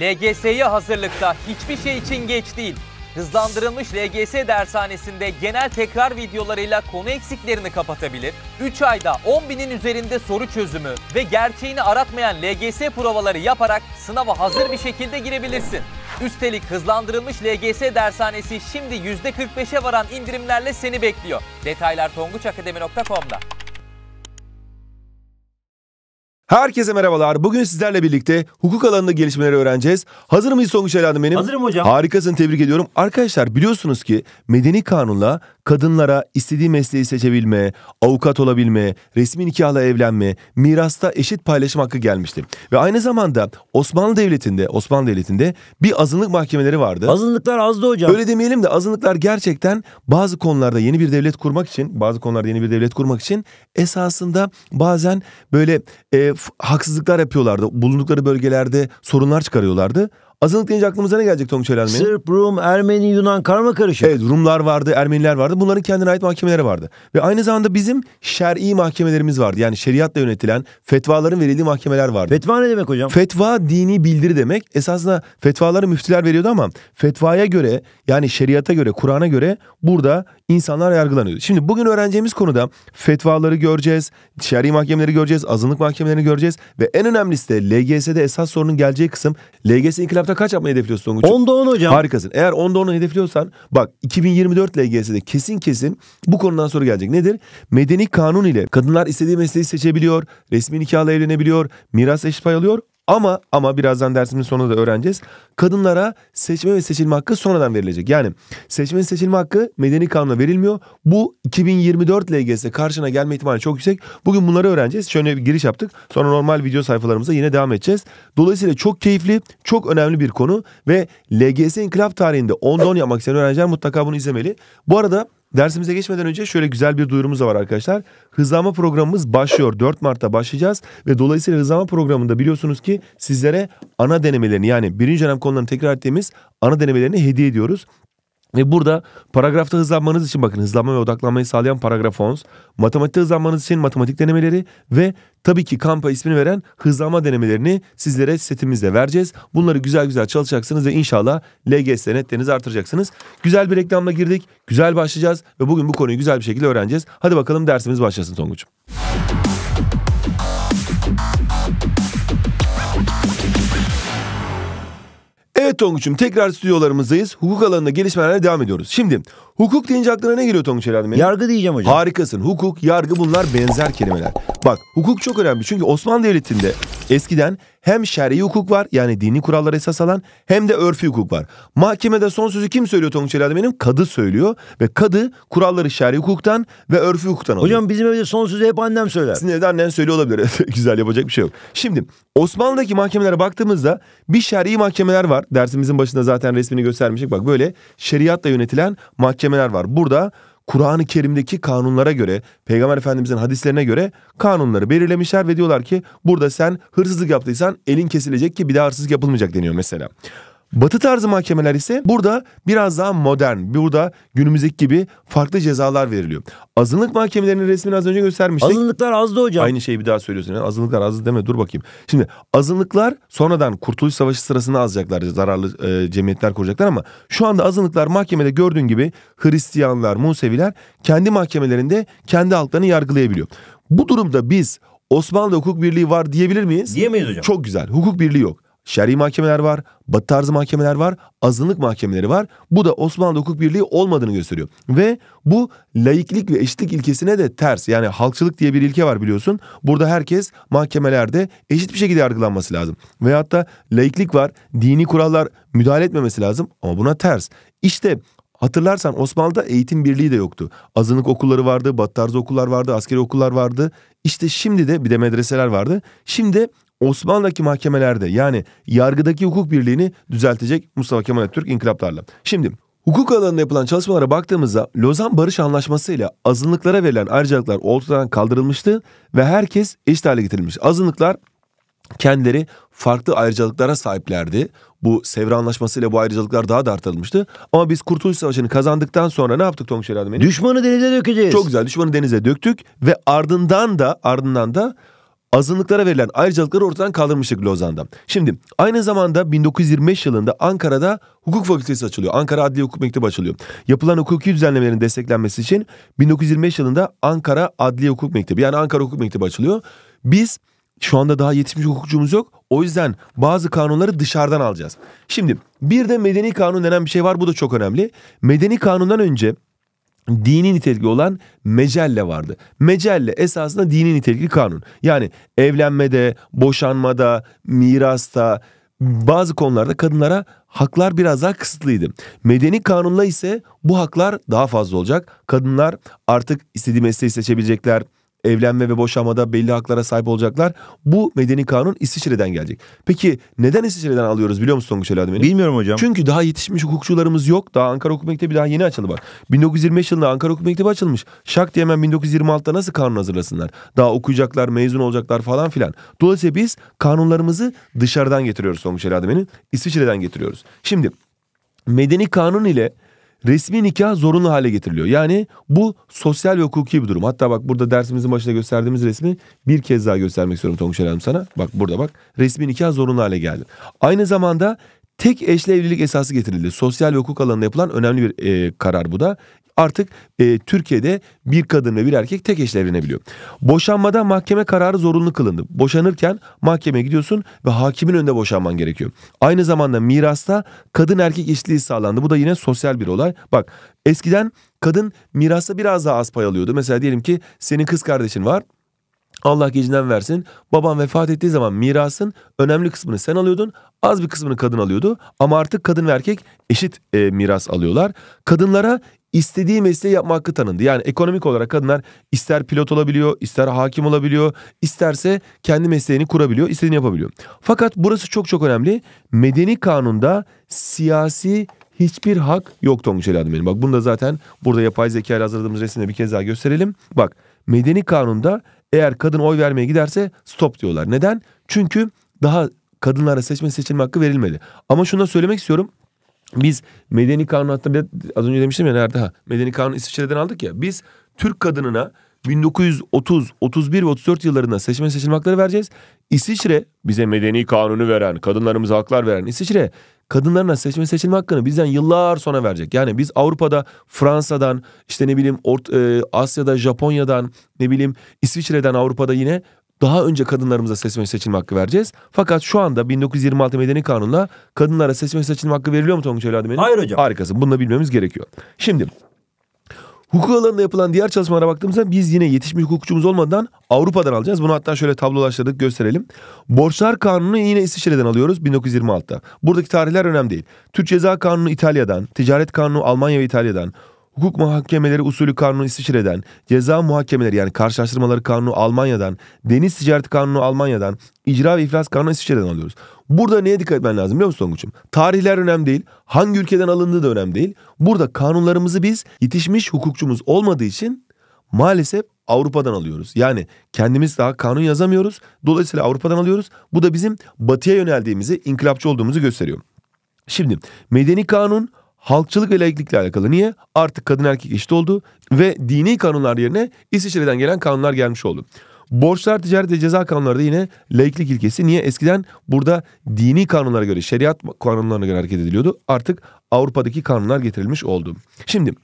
LGS'ye hazırlıkta hiçbir şey için geç değil. Hızlandırılmış LGS dershanesinde genel tekrar videolarıyla konu eksiklerini kapatabilir, 3 ayda 10 binin üzerinde soru çözümü ve gerçeğini aratmayan LGS provaları yaparak sınava hazır bir şekilde girebilirsin. Üstelik hızlandırılmış LGS dershanesi şimdi %45'e varan indirimlerle seni bekliyor. Detaylar tonguçakademi.com'da. Herkese merhabalar. Bugün sizlerle birlikte hukuk alanında gelişmeleri öğreneceğiz. Hazır mıyız Songül Elhan'ım benim? Hazırım hocam. Harikasın tebrik ediyorum. Arkadaşlar biliyorsunuz ki medeni kanunla kadınlara istediği mesleği seçebilme, avukat olabilme, resmi nikahla evlenme, mirasta eşit paylaşım hakkı gelmişti. Ve aynı zamanda Osmanlı Devleti'nde Osmanlı Devleti'nde bir azınlık mahkemeleri vardı. Azınlıklar azdı hocam. Öyle demeyelim de azınlıklar gerçekten bazı konularda yeni bir devlet kurmak için, bazı konularda yeni bir devlet kurmak için esasında bazen böyle e, haksızlıklar yapıyorlardı. Bulundukları bölgelerde sorunlar çıkarıyorlardı. Azınlık deyince aklımıza ne gelecek Tom El Ermeni? Sırp, Rum, Ermeni, Yunan karma karışık. Evet Rumlar vardı, Ermeniler vardı. Bunların kendine ait mahkemeleri vardı. Ve aynı zamanda bizim şer'i mahkemelerimiz vardı. Yani şeriatla yönetilen fetvaların verildiği mahkemeler vardı. Fetva ne demek hocam? Fetva dini bildiri demek. Esasında fetvaları müftüler veriyordu ama fetvaya göre yani şeriata göre, Kur'an'a göre burada insanlar yargılanıyordu. Şimdi bugün öğreneceğimiz konuda fetvaları göreceğiz, şer'i mahkemeleri göreceğiz, azınlık mahkemelerini göreceğiz ve en önemlisi de LGS'de esas sorunun geleceği kısım LGS inkılap tarafta kaç yapmayı hedefliyorsun Tonguç? 10'da 10 hocam. Harikasın. Eğer 10'da 10'u hedefliyorsan bak 2024 LGS'de kesin kesin bu konudan soru gelecek. Nedir? Medeni kanun ile kadınlar istediği mesleği seçebiliyor, resmi nikahla evlenebiliyor, miras eşit pay alıyor ama ama birazdan dersimin sonunda da öğreneceğiz. Kadınlara seçme ve seçilme hakkı sonradan verilecek. Yani seçme ve seçilme hakkı medeni kanuna verilmiyor. Bu 2024 LGS karşına gelme ihtimali çok yüksek. Bugün bunları öğreneceğiz. Şöyle bir giriş yaptık. Sonra normal video sayfalarımıza yine devam edeceğiz. Dolayısıyla çok keyifli, çok önemli bir konu ve LGS inkılap tarihinde ondan yapmak isteyen öğrenciler mutlaka bunu izlemeli. Bu arada Dersimize geçmeden önce şöyle güzel bir duyurumuz var arkadaşlar. Hızlanma programımız başlıyor. 4 Mart'ta başlayacağız ve dolayısıyla hızlanma programında biliyorsunuz ki sizlere ana denemelerini yani birinci dönem konularını tekrar ettiğimiz ana denemelerini hediye ediyoruz. Ve burada paragrafta hızlanmanız için bakın hızlanma ve odaklanmayı sağlayan paragraf 10. Matematikte hızlanmanız için matematik denemeleri ve tabii ki kampa ismini veren hızlanma denemelerini sizlere setimizde vereceğiz. Bunları güzel güzel çalışacaksınız ve inşallah LGS netlerinizi artıracaksınız. Güzel bir reklamla girdik. Güzel başlayacağız ve bugün bu konuyu güzel bir şekilde öğreneceğiz. Hadi bakalım dersimiz başlasın Tonguç'um. Evet Tonguç'um tekrar stüdyolarımızdayız. Hukuk alanında gelişmelerle devam ediyoruz. Şimdi hukuk deyince aklına ne geliyor Tonguç herhalde? Benim? Yargı diyeceğim hocam. Harikasın. Hukuk, yargı bunlar benzer kelimeler. Bak hukuk çok önemli çünkü Osmanlı Devleti'nde Eskiden hem şer'i hukuk var yani dini kurallara esas alan hem de örfü hukuk var. Mahkemede son sözü kim söylüyor Tonguç Ali benim? Kadı söylüyor ve kadı kuralları şer'i hukuktan ve örfü hukuktan alıyor. Hocam bizim evde son sözü hep annem söyler. Sizin evde annen söylüyor olabilir. Güzel yapacak bir şey yok. Şimdi Osmanlı'daki mahkemelere baktığımızda bir şer'i mahkemeler var. Dersimizin başında zaten resmini göstermiştik. Bak böyle şeriatla yönetilen mahkemeler var. Burada Kur'an-ı Kerim'deki kanunlara göre, Peygamber Efendimiz'in hadislerine göre kanunları belirlemişler ve diyorlar ki burada sen hırsızlık yaptıysan elin kesilecek ki bir daha hırsızlık yapılmayacak deniyor mesela. Batı tarzı mahkemeler ise burada biraz daha modern, burada günümüzdeki gibi farklı cezalar veriliyor. Azınlık mahkemelerinin resmini az önce göstermiştik. Azınlıklar azdı hocam. Aynı şeyi bir daha söylüyorsun. Yani azınlıklar azdı deme dur bakayım. Şimdi azınlıklar sonradan Kurtuluş Savaşı sırasında azacaklar, zararlı e, cemiyetler kuracaklar ama şu anda azınlıklar mahkemede gördüğün gibi Hristiyanlar, Museviler kendi mahkemelerinde kendi halklarını yargılayabiliyor. Bu durumda biz Osmanlı hukuk birliği var diyebilir miyiz? Diyemeyiz hocam. Çok güzel. Hukuk birliği yok şer'i mahkemeler var, batı tarzı mahkemeler var, azınlık mahkemeleri var. Bu da Osmanlı hukuk birliği olmadığını gösteriyor. Ve bu laiklik ve eşitlik ilkesine de ters. Yani halkçılık diye bir ilke var biliyorsun. Burada herkes mahkemelerde eşit bir şekilde yargılanması lazım. Veyahut da laiklik var, dini kurallar müdahale etmemesi lazım ama buna ters. İşte Hatırlarsan Osmanlı'da eğitim birliği de yoktu. Azınlık okulları vardı, batı tarzı okullar vardı, askeri okullar vardı. İşte şimdi de bir de medreseler vardı. Şimdi Osmanlı'daki mahkemelerde yani yargıdaki hukuk birliğini düzeltecek Mustafa Kemal Atatürk inkılaplarla. Şimdi hukuk alanında yapılan çalışmalara baktığımızda Lozan Barış Anlaşması ile azınlıklara verilen ayrıcalıklar ortadan kaldırılmıştı ve herkes eşit hale getirilmiş. Azınlıklar kendileri farklı ayrıcalıklara sahiplerdi. Bu Sevr Anlaşması ile bu ayrıcalıklar daha da artırılmıştı. Ama biz Kurtuluş Savaşı'nı kazandıktan sonra ne yaptık Tonguç Erhan Düşmanı denize dökeceğiz. Çok güzel düşmanı denize döktük ve ardından da ardından da azınlıklara verilen ayrıcalıkları ortadan kaldırmıştık Lozan'da. Şimdi aynı zamanda 1925 yılında Ankara'da hukuk fakültesi açılıyor. Ankara Adli Hukuk Mektebi açılıyor. Yapılan hukuki düzenlemelerin desteklenmesi için 1925 yılında Ankara Adli Hukuk Mektebi yani Ankara Hukuk Mektebi açılıyor. Biz şu anda daha yetişmiş hukukçumuz yok. O yüzden bazı kanunları dışarıdan alacağız. Şimdi bir de medeni kanun denen bir şey var. Bu da çok önemli. Medeni kanundan önce dini nitelikli olan mecelle vardı. Mecelle esasında dini nitelikli kanun. Yani evlenmede, boşanmada, mirasta bazı konularda kadınlara haklar biraz daha kısıtlıydı. Medeni kanunla ise bu haklar daha fazla olacak. Kadınlar artık istediği mesleği seçebilecekler, evlenme ve boşanmada belli haklara sahip olacaklar. Bu medeni kanun İsviçre'den gelecek. Peki neden İsviçre'den alıyoruz biliyor musun Tonguç Eladim? Bilmiyorum hocam. Çünkü daha yetişmiş hukukçularımız yok. Daha Ankara Hukuk Mektebi daha yeni açıldı bak. 1925 yılında Ankara Hukuk Mektebi açılmış. Şak diye hemen 1926'da nasıl kanun hazırlasınlar? Daha okuyacaklar, mezun olacaklar falan filan. Dolayısıyla biz kanunlarımızı dışarıdan getiriyoruz Tonguç Eladim. İsviçre'den getiriyoruz. Şimdi medeni kanun ile resmi nikah zorunlu hale getiriliyor. Yani bu sosyal ve hukuki bir durum. Hatta bak burada dersimizin başında gösterdiğimiz resmi bir kez daha göstermek istiyorum Tonguç Hanım sana. Bak burada bak resmi nikah zorunlu hale geldi. Aynı zamanda tek eşli evlilik esası getirildi. Sosyal ve hukuk alanında yapılan önemli bir e, karar bu da artık e, Türkiye'de bir kadın ve bir erkek tek eşle evlenebiliyor. Boşanmada mahkeme kararı zorunlu kılındı. Boşanırken mahkemeye gidiyorsun ve hakimin önünde boşanman gerekiyor. Aynı zamanda mirasta kadın erkek eşliği sağlandı. Bu da yine sosyal bir olay. Bak eskiden kadın mirasta biraz daha az pay alıyordu. Mesela diyelim ki senin kız kardeşin var Allah gecinden versin. Babam vefat ettiği zaman mirasın önemli kısmını sen alıyordun. Az bir kısmını kadın alıyordu. Ama artık kadın ve erkek eşit e, miras alıyorlar. Kadınlara istediği mesleği yapma hakkı tanındı. Yani ekonomik olarak kadınlar ister pilot olabiliyor, ister hakim olabiliyor, isterse kendi mesleğini kurabiliyor, istediğini yapabiliyor. Fakat burası çok çok önemli. Medeni kanunda siyasi hiçbir hak yok Tonguç Eladım Bak bunu da zaten burada yapay zeka ile hazırladığımız resimde bir kez daha gösterelim. Bak medeni kanunda eğer kadın oy vermeye giderse stop diyorlar. Neden? Çünkü daha kadınlara seçme seçilme hakkı verilmedi. Ama şunu da söylemek istiyorum. Biz medeni kanun hatta az önce demiştim ya nerede ha medeni kanun İsviçre'den aldık ya. Biz Türk kadınına 1930, 31 ve 34 yıllarında seçmen seçilme hakları vereceğiz. İsviçre bize medeni kanunu veren, kadınlarımıza haklar veren İsviçre kadınlarına seçme seçilme hakkını bizden yıllar sonra verecek. Yani biz Avrupa'da, Fransa'dan, işte ne bileyim Ort- e, Asya'da, Japonya'dan, ne bileyim İsviçre'den Avrupa'da yine daha önce kadınlarımıza seçme seçilme hakkı vereceğiz. Fakat şu anda 1926 Medeni Kanun'la kadınlara seçme seçilme hakkı veriliyor mu Tonguç evladım Hayır hocam. Harikasın. Bunu da bilmemiz gerekiyor. Şimdi Hukuk alanında yapılan diğer çalışmalara baktığımızda biz yine yetişmiş hukukçumuz olmadan Avrupa'dan alacağız. Bunu hatta şöyle tablolaştırdık gösterelim. Borçlar Kanunu yine İsviçre'den alıyoruz 1926'da. Buradaki tarihler önemli değil. Türk Ceza Kanunu İtalya'dan, Ticaret Kanunu Almanya ve İtalya'dan, Hukuk muhakemeleri usulü kanunu İsviçre'den, ceza muhakemeleri yani karşılaştırmaları kanunu Almanya'dan, deniz ticareti kanunu Almanya'dan, icra ve iflas kanunu İsviçre'den alıyoruz. Burada neye dikkat etmen lazım biliyor musun Tonguç'um? Tarihler önemli değil, hangi ülkeden alındığı da önemli değil. Burada kanunlarımızı biz yetişmiş hukukçumuz olmadığı için maalesef Avrupa'dan alıyoruz. Yani kendimiz daha kanun yazamıyoruz. Dolayısıyla Avrupa'dan alıyoruz. Bu da bizim batıya yöneldiğimizi, inkılapçı olduğumuzu gösteriyor. Şimdi medeni kanun halkçılık ve laiklikle alakalı. Niye? Artık kadın erkek eşit oldu ve dini kanunlar yerine İsviçre'den gelen kanunlar gelmiş oldu. Borçlar, ticaret ve ceza kanunları da yine laiklik ilkesi. Niye? Eskiden burada dini kanunlara göre, şeriat kanunlarına göre hareket ediliyordu. Artık Avrupa'daki kanunlar getirilmiş oldu. Şimdi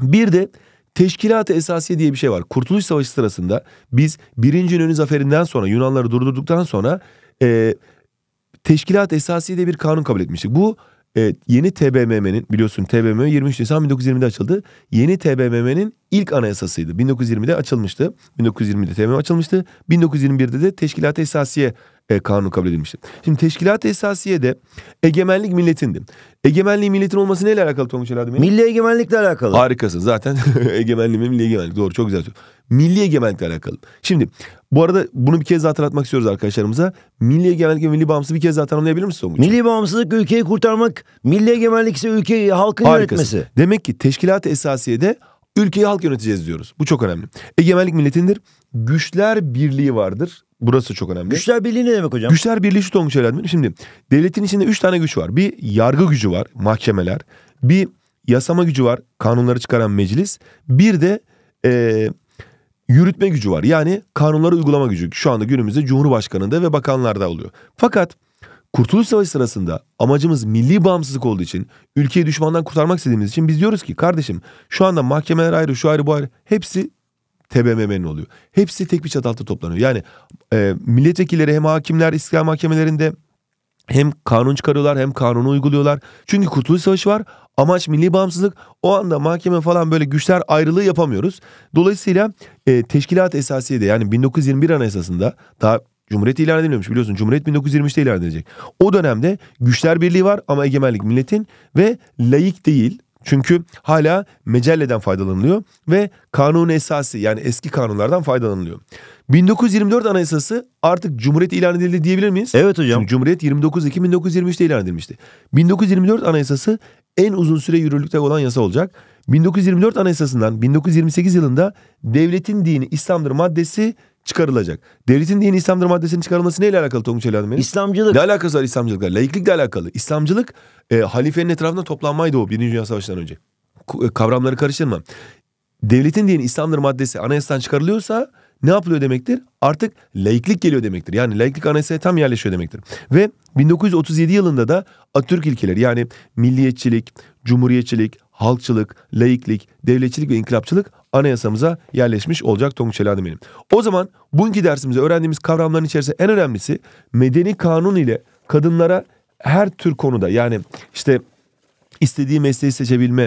bir de Teşkilat-ı Esasiye diye bir şey var. Kurtuluş Savaşı sırasında biz birinci İnönü zaferinden sonra Yunanları durdurduktan sonra e, Teşkilat-ı Esasiye'de bir kanun kabul etmiştik. Bu Evet, yeni TBMM'nin biliyorsun TBMM 23 Nisan 1920'de açıldı. Yeni TBMM'nin ilk anayasasıydı. 1920'de açılmıştı. 1920'de TBMM açılmıştı. 1921'de de Teşkilat-ı Esasiye e, kanunu kabul edilmişti. Şimdi Teşkilat-ı de egemenlik milletindi. Egemenliği milletin olması neyle alakalı Tonguç Eladim? Milli egemenlikle alakalı. Harikasın zaten egemenliği milli egemenlik doğru çok güzel söylüyorsun milli egemenlikle alakalı. Şimdi bu arada bunu bir kez daha hatırlatmak istiyoruz arkadaşlarımıza. Milli egemenlik ve milli bağımsızlık bir kez daha tanımlayabilir misin Songuç? Milli bağımsızlık ülkeyi kurtarmak, milli egemenlik ise ülkeyi halkın Harikası. yönetmesi. Demek ki teşkilat-ı esasiyede ülkeyi halk yöneteceğiz diyoruz. Bu çok önemli. Egemenlik milletindir. Güçler birliği vardır. Burası çok önemli. Güçler Birliği ne demek hocam? Güçler birliği şu Tonguç Evladım. Şimdi devletin içinde üç tane güç var. Bir yargı gücü var, mahkemeler. Bir yasama gücü var, kanunları çıkaran meclis. Bir de e, yürütme gücü var. Yani kanunları uygulama gücü şu anda günümüzde Cumhurbaşkanı'nda ve bakanlarda oluyor. Fakat Kurtuluş Savaşı sırasında amacımız milli bağımsızlık olduğu için ülkeyi düşmandan kurtarmak istediğimiz için biz diyoruz ki kardeşim şu anda mahkemeler ayrı şu ayrı bu ayrı hepsi TBMM'nin oluyor. Hepsi tek bir çatı altında toplanıyor. Yani e, milletvekilleri hem hakimler istiklal mahkemelerinde hem kanun çıkarıyorlar hem kanunu uyguluyorlar. Çünkü Kurtuluş Savaşı var amaç milli bağımsızlık. O anda mahkeme falan böyle güçler ayrılığı yapamıyoruz. Dolayısıyla e, teşkilat esasiyede yani 1921 anayasasında daha Cumhuriyet ilan edilmemiş biliyorsun. Cumhuriyet 1923'te ilan edilecek. O dönemde güçler birliği var ama egemenlik milletin ve laik değil çünkü hala mecelleden faydalanılıyor ve kanun esası yani eski kanunlardan faydalanılıyor. 1924 Anayasası artık Cumhuriyet ilan edildi diyebilir miyiz? Evet hocam. Çünkü Cumhuriyet 29 Ekim 1923'te ilan edilmişti. 1924 Anayasası en uzun süre yürürlükte olan yasa olacak. 1924 Anayasasından 1928 yılında devletin dini İslam'dır maddesi çıkarılacak. Devletin dini İslam'dır maddesinin çıkarılması neyle alakalı Tonguç Ali Hanım? İslamcılık. Ne alakası var İslamcılıkla? Laiklikle alakalı. İslamcılık e, halifenin etrafında toplanmaydı o Birinci Dünya Savaşı'ndan önce. E, kavramları karıştırma. Devletin dini İslam'dır maddesi anayasadan çıkarılıyorsa ne yapılıyor demektir? Artık laiklik geliyor demektir. Yani laiklik anayasaya tam yerleşiyor demektir. Ve 1937 yılında da Atatürk ilkeleri yani milliyetçilik, cumhuriyetçilik, halkçılık, laiklik, devletçilik ve inkılapçılık anayasamıza yerleşmiş olacak Tonguç Çeladin benim. O zaman bugünkü dersimizde öğrendiğimiz kavramların içerisinde en önemlisi medeni kanun ile kadınlara her tür konuda yani işte istediği mesleği seçebilme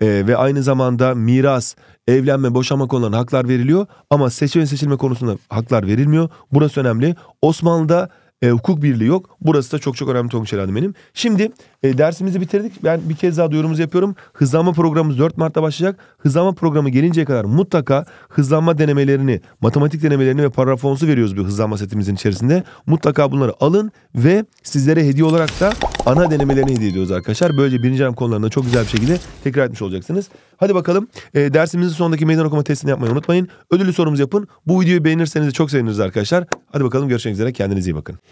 e, ve aynı zamanda miras, evlenme, boşanma konularına haklar veriliyor ama seçme seçilme konusunda haklar verilmiyor. Burası önemli. Osmanlı'da e, hukuk birliği yok. Burası da çok çok önemli Tonguç herhalde benim. Şimdi e, dersimizi bitirdik. Ben bir kez daha duyurumuzu yapıyorum. Hızlanma programımız 4 Mart'ta başlayacak. Hızlanma programı gelinceye kadar mutlaka hızlanma denemelerini, matematik denemelerini ve parafonsu veriyoruz bir hızlanma setimizin içerisinde. Mutlaka bunları alın ve sizlere hediye olarak da ana denemelerini hediye ediyoruz arkadaşlar. Böylece birinci dönem konularında çok güzel bir şekilde tekrar etmiş olacaksınız. Hadi bakalım e, dersimizin sonundaki meydan okuma testini yapmayı unutmayın. Ödüllü sorumuzu yapın. Bu videoyu beğenirseniz de çok seviniriz arkadaşlar. Hadi bakalım görüşmek üzere. Kendinize iyi bakın.